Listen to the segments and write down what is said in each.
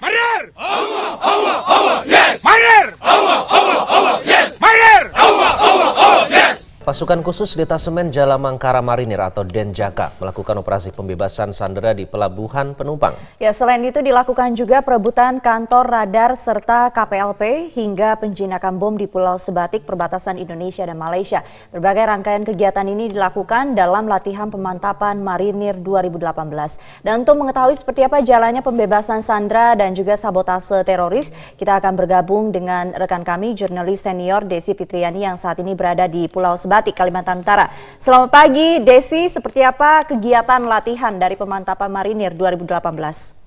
Murder! oh, oh, oh, yes! Murder! oh, oh, oh, yes! Murder! oh, oh, oh, yes! Pasukan khusus Detasemen Jalamangkara Marinir atau Denjaka melakukan operasi pembebasan sandera di pelabuhan penumpang. Ya, selain itu dilakukan juga perebutan kantor radar serta KPLP hingga penjinakan bom di Pulau Sebatik perbatasan Indonesia dan Malaysia. Berbagai rangkaian kegiatan ini dilakukan dalam latihan pemantapan Marinir 2018. Dan untuk mengetahui seperti apa jalannya pembebasan sandera dan juga sabotase teroris, kita akan bergabung dengan rekan kami jurnalis senior Desi Fitriani yang saat ini berada di Pulau Sebatik Batik Kalimantan Utara. Selamat pagi Desi, seperti apa kegiatan latihan dari pemantapan marinir 2018?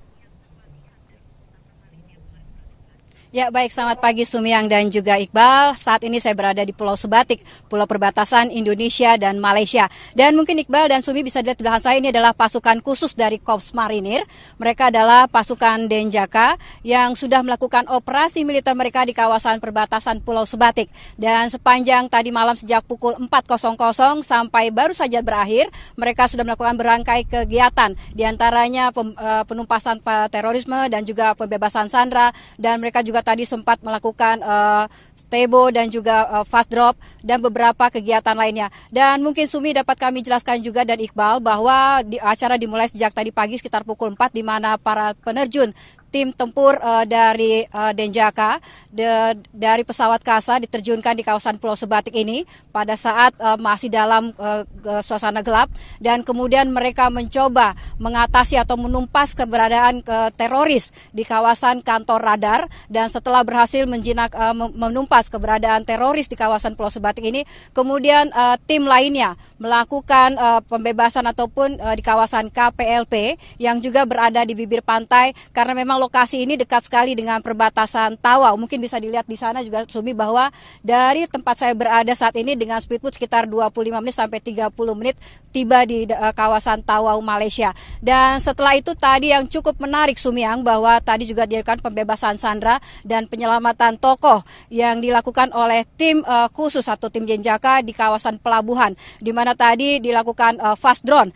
Ya baik, selamat pagi Sumiang dan juga Iqbal. Saat ini saya berada di Pulau Sebatik, pulau perbatasan Indonesia dan Malaysia. Dan mungkin Iqbal dan Sumi bisa dilihat di belakang saya ini adalah pasukan khusus dari Korps Marinir. Mereka adalah pasukan Denjaka yang sudah melakukan operasi militer mereka di kawasan perbatasan Pulau Sebatik. Dan sepanjang tadi malam sejak pukul 4.00 sampai baru saja berakhir, mereka sudah melakukan berangkai kegiatan. Di antaranya eh, penumpasan terorisme dan juga pembebasan sandra dan mereka juga juga tadi sempat melakukan uh, eh, tebo dan juga uh, fast drop dan beberapa kegiatan lainnya. Dan mungkin Sumi dapat kami jelaskan juga dan Iqbal bahwa di, acara dimulai sejak tadi pagi sekitar pukul 4 di mana para penerjun tim tempur uh, dari uh, Denjaka de, dari pesawat Kasa diterjunkan di kawasan Pulau Sebatik ini pada saat uh, masih dalam uh, suasana gelap dan kemudian mereka mencoba mengatasi atau menumpas keberadaan uh, teroris di kawasan kantor radar dan setelah berhasil menjinak uh, menumpas keberadaan teroris di kawasan Pulau Sebatik ini kemudian uh, tim lainnya melakukan uh, pembebasan ataupun uh, di kawasan KPLP yang juga berada di bibir pantai karena memang lokasi ini dekat sekali dengan perbatasan Tawau. Mungkin bisa dilihat di sana juga Sumi bahwa dari tempat saya berada saat ini dengan speedboat sekitar 25 menit sampai 30 menit tiba di eh, kawasan Tawau Malaysia. Dan setelah itu tadi yang cukup menarik Sumiang bahwa tadi juga dilakukan pembebasan sandra dan penyelamatan tokoh yang dilakukan oleh tim eh, khusus atau tim Jenjaka di kawasan pelabuhan di mana tadi dilakukan eh, fast drone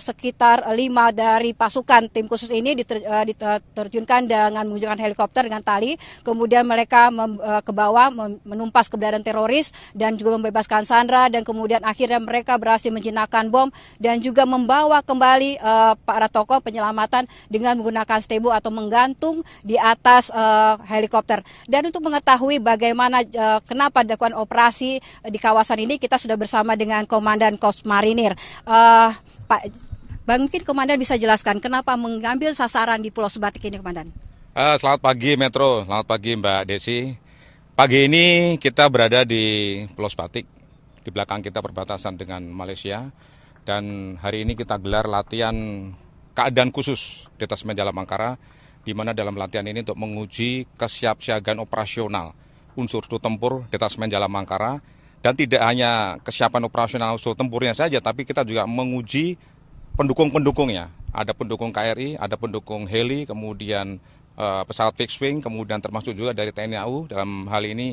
sekitar lima dari pasukan tim khusus ini diter, diterjunkan dengan menggunakan helikopter dengan tali. Kemudian mereka mem, uh, ke bawah menumpas keberadaan teroris dan juga membebaskan Sandra dan kemudian akhirnya mereka berhasil menjinakkan bom dan juga membawa kembali uh, para tokoh penyelamatan dengan menggunakan stebu atau menggantung di atas uh, helikopter. Dan untuk mengetahui bagaimana uh, kenapa dakwaan operasi di kawasan ini kita sudah bersama dengan Komandan Kos Marinir. Uh, Pak Bang, mungkin Komandan bisa jelaskan kenapa mengambil sasaran di Pulau Sebatik ini, Komandan? Uh, selamat pagi Metro, selamat pagi Mbak Desi. Pagi ini kita berada di Pulau Sebatik, di belakang kita perbatasan dengan Malaysia, dan hari ini kita gelar latihan keadaan khusus di Detasmen Jalan Mangkara, di mana dalam latihan ini untuk menguji kesiapsiagaan operasional unsur tempur di Detasmen Jalan Mangkara, dan tidak hanya kesiapan operasional unsur tempurnya saja, tapi kita juga menguji pendukung-pendukungnya. Ada pendukung KRI, ada pendukung heli, kemudian eh, pesawat fixed wing, kemudian termasuk juga dari TNI AU dalam hal ini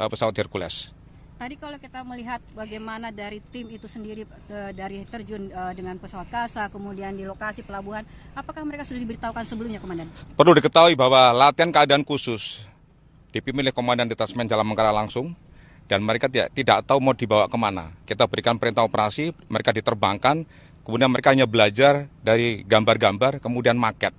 eh, pesawat Hercules. Tadi kalau kita melihat bagaimana dari tim itu sendiri eh, dari terjun dengan pesawat kasa kemudian di lokasi pelabuhan, apakah mereka sudah diberitahukan sebelumnya, Komandan? Perlu diketahui bahwa latihan keadaan khusus dipimpin oleh Komandan Detasmen Jalan Mengkara langsung dan mereka tidak, tidak tahu mau dibawa kemana. Kita berikan perintah operasi, mereka diterbangkan kemudian mereka hanya belajar dari gambar-gambar, kemudian maket.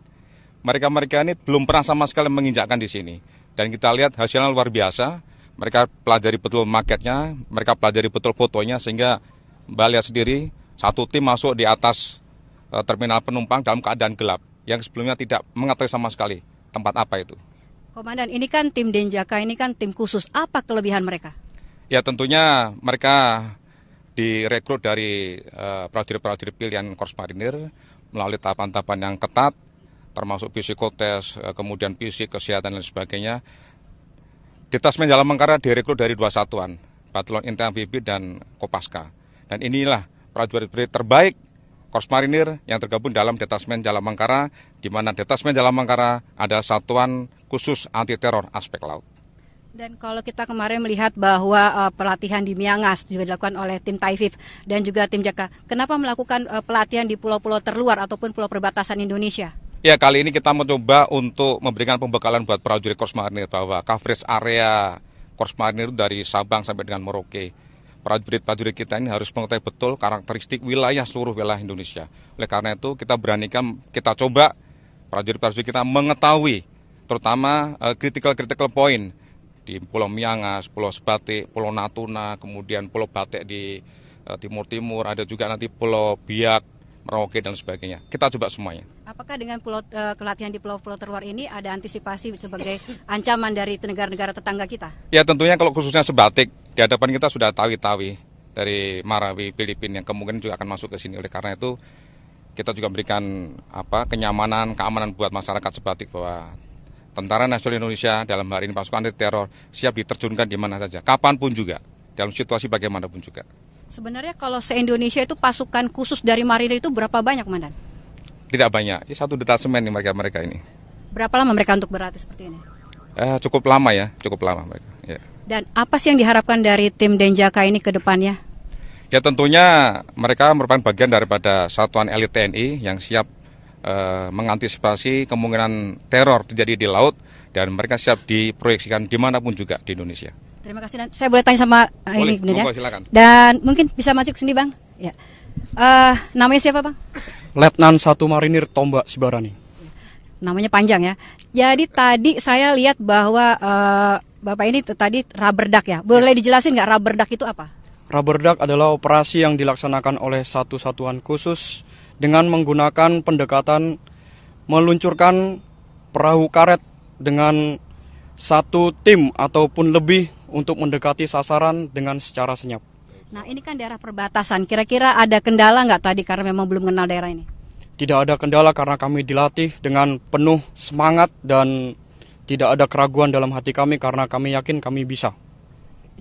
Mereka-mereka ini belum pernah sama sekali menginjakkan di sini. Dan kita lihat hasilnya luar biasa, mereka pelajari betul maketnya, mereka pelajari betul fotonya, sehingga Mbak lihat sendiri, satu tim masuk di atas e, terminal penumpang dalam keadaan gelap, yang sebelumnya tidak mengetahui sama sekali tempat apa itu. Komandan, ini kan tim Denjaka, ini kan tim khusus, apa kelebihan mereka? Ya tentunya mereka direkrut dari uh, prajurit-prajurit pilihan Korps Marinir melalui tahapan-tahapan yang ketat, termasuk psikotes, eh, kemudian fisik, kesehatan dan sebagainya. Di tas Jalan Mengkara direkrut dari dua satuan, Batalon Intai Amfibi dan Kopaska. Dan inilah prajurit-prajurit terbaik Korps Marinir yang tergabung dalam Detasmen Jalan Mangkara, di mana Detasmen Jalan Mangkara ada satuan khusus anti teror aspek laut. Dan kalau kita kemarin melihat bahwa uh, pelatihan di Miangas juga dilakukan oleh tim Taifif dan juga tim Jaka, kenapa melakukan uh, pelatihan di pulau-pulau terluar ataupun pulau perbatasan Indonesia? Ya kali ini kita mencoba untuk memberikan pembekalan buat prajurit Korps Marinir bahwa coverage area Korps Marinir dari Sabang sampai dengan Merauke. Prajurit-prajurit kita ini harus mengetahui betul karakteristik wilayah seluruh wilayah Indonesia. Oleh karena itu kita beranikan, kita coba prajurit-prajurit kita mengetahui terutama kritikal-kritikal uh, eh, critical -critical point di Pulau Miangas, Pulau Sebatik, Pulau Natuna, kemudian Pulau Batik di eh, timur-timur, ada juga nanti Pulau Biak, Merauke dan sebagainya. Kita coba semuanya. Apakah dengan pulau uh, eh, kelatihan di pulau-pulau terluar ini ada antisipasi sebagai ancaman dari negara-negara tetangga kita? Ya tentunya kalau khususnya sebatik di hadapan kita sudah tawi-tawi dari Marawi Filipina yang kemungkinan juga akan masuk ke sini. Oleh karena itu kita juga berikan apa kenyamanan keamanan buat masyarakat sebatik bahwa Tentara Nasional Indonesia dalam hari ini pasukan anti teror siap diterjunkan di mana saja, kapanpun juga, dalam situasi bagaimanapun juga. Sebenarnya kalau se-Indonesia itu pasukan khusus dari marinir itu berapa banyak, Mandan? Tidak banyak, ya, satu detasemen mereka mereka ini. Berapa lama mereka untuk berlatih seperti ini? Eh, cukup lama ya, cukup lama mereka. Ya. Dan apa sih yang diharapkan dari tim Denjaka ini ke depannya? Ya tentunya mereka merupakan bagian daripada satuan elit TNI yang siap Eh, mengantisipasi kemungkinan teror terjadi di laut dan mereka siap diproyeksikan dimanapun juga di Indonesia. Terima kasih dan saya boleh tanya sama eh, boleh, ini benar ya? Silakan. Dan mungkin bisa masuk sini bang. Ya. Uh, namanya siapa bang? Letnan Satu Marinir Tombak Sibarani. Namanya panjang ya. Jadi tadi saya lihat bahwa uh, bapak ini tadi rubber duck ya. Boleh ya. dijelasin nggak duck itu apa? Rubber duck adalah operasi yang dilaksanakan oleh satu satuan khusus dengan menggunakan pendekatan meluncurkan perahu karet dengan satu tim ataupun lebih untuk mendekati sasaran dengan secara senyap. Nah ini kan daerah perbatasan, kira-kira ada kendala nggak tadi karena memang belum kenal daerah ini? Tidak ada kendala karena kami dilatih dengan penuh semangat dan tidak ada keraguan dalam hati kami karena kami yakin kami bisa.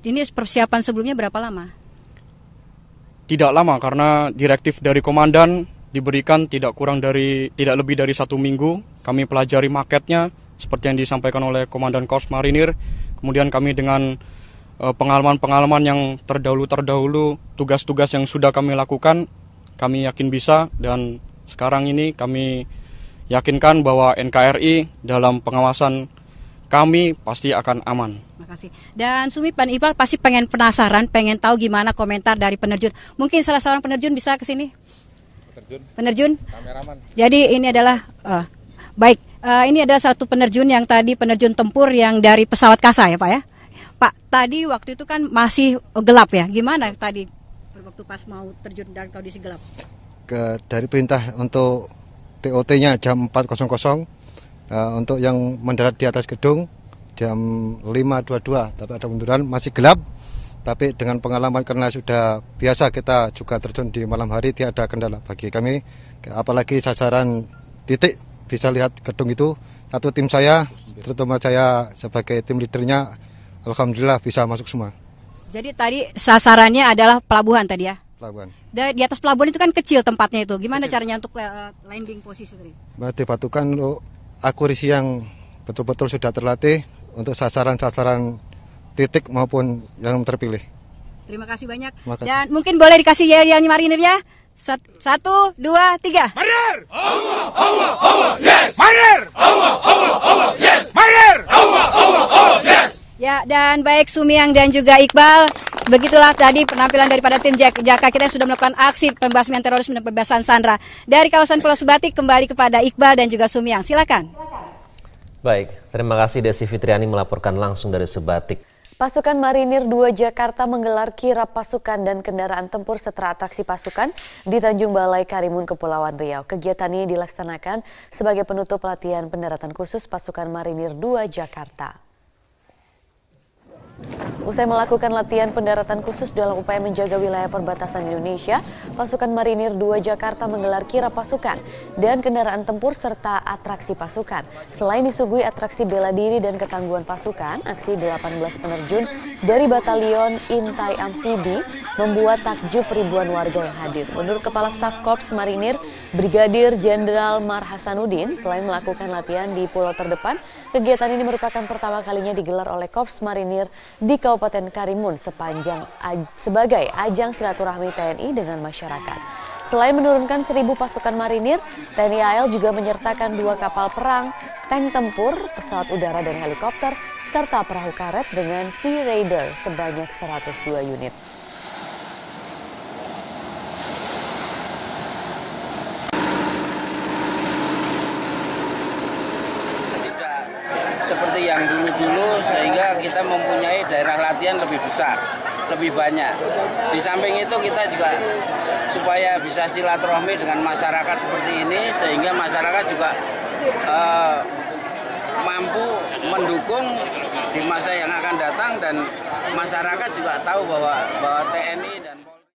Ini persiapan sebelumnya berapa lama? Tidak lama karena direktif dari komandan diberikan tidak kurang dari tidak lebih dari satu minggu. Kami pelajari maketnya seperti yang disampaikan oleh Komandan Korps Marinir. Kemudian kami dengan eh, pengalaman-pengalaman yang terdahulu-terdahulu, tugas-tugas yang sudah kami lakukan, kami yakin bisa dan sekarang ini kami yakinkan bahwa NKRI dalam pengawasan kami pasti akan aman. terima kasih Dan Sumi Pan Ipal pasti pengen penasaran, pengen tahu gimana komentar dari penerjun. Mungkin salah seorang penerjun bisa ke sini. Penerjun. Penerjun. Kameraman. Jadi ini adalah uh, baik. Uh, ini adalah satu penerjun yang tadi penerjun tempur yang dari pesawat kasa ya Pak ya. Pak tadi waktu itu kan masih gelap ya. Gimana tadi waktu pas mau terjun dan kondisi gelap? Ke, dari perintah untuk TOT-nya jam 4.00 uh, eh, untuk yang mendarat di atas gedung jam 5.22 tapi ada munduran masih gelap tapi dengan pengalaman karena sudah biasa kita juga terjun di malam hari tidak ada kendala bagi kami apalagi sasaran titik bisa lihat gedung itu satu tim saya terutama saya sebagai tim leadernya alhamdulillah bisa masuk semua jadi tadi sasarannya adalah pelabuhan tadi ya pelabuhan di atas pelabuhan itu kan kecil tempatnya itu gimana kecil. caranya untuk eh, landing posisi tadi berarti patukan lo akurasi yang betul-betul sudah terlatih untuk sasaran-sasaran titik maupun yang terpilih. Terima kasih banyak. kasih. Dan mungkin boleh dikasih yel yang marinir ya. Satu, dua, tiga. Marinir! Allah, Allah, Allah, yes! Marinir! Allah, Allah, Allah, yes! Marinir! Allah, Allah, Allah, yes! Ya, dan baik Sumiang dan juga Iqbal, begitulah tadi penampilan daripada tim Jakarta kita yang sudah melakukan aksi pembasmian terorisme dan pembebasan Sandra. Dari kawasan Pulau Sebatik kembali kepada Iqbal dan juga Sumiang. Silakan. Baik, terima kasih Desi Fitriani melaporkan langsung dari Sebatik. Pasukan Marinir 2 Jakarta menggelar kirap pasukan dan kendaraan tempur setelah atraksi pasukan di Tanjung Balai Karimun, Kepulauan Riau. Kegiatan ini dilaksanakan sebagai penutup pelatihan pendaratan khusus pasukan Marinir 2 Jakarta. Usai melakukan latihan pendaratan khusus dalam upaya menjaga wilayah perbatasan Indonesia, pasukan Marinir 2 Jakarta menggelar kira pasukan dan kendaraan tempur serta atraksi pasukan. Selain disuguhi atraksi bela diri dan ketangguhan pasukan, aksi 18 penerjun dari Batalion Intai Amfibi membuat takjub ribuan warga yang hadir. Menurut Kepala Staf Korps Marinir, Brigadir Jenderal Marhasanuddin, selain melakukan latihan di pulau terdepan, Kegiatan ini merupakan pertama kalinya digelar oleh Korps Marinir di Kabupaten Karimun sepanjang sebagai ajang silaturahmi TNI dengan masyarakat. Selain menurunkan seribu pasukan marinir, TNI AL juga menyertakan dua kapal perang, tank tempur, pesawat udara dan helikopter, serta perahu karet dengan Sea Raider sebanyak 102 unit. seperti yang dulu-dulu sehingga kita mempunyai daerah latihan lebih besar, lebih banyak. Di samping itu kita juga supaya bisa silaturahmi dengan masyarakat seperti ini sehingga masyarakat juga eh, mampu mendukung di masa yang akan datang dan masyarakat juga tahu bahwa bahwa TNI dan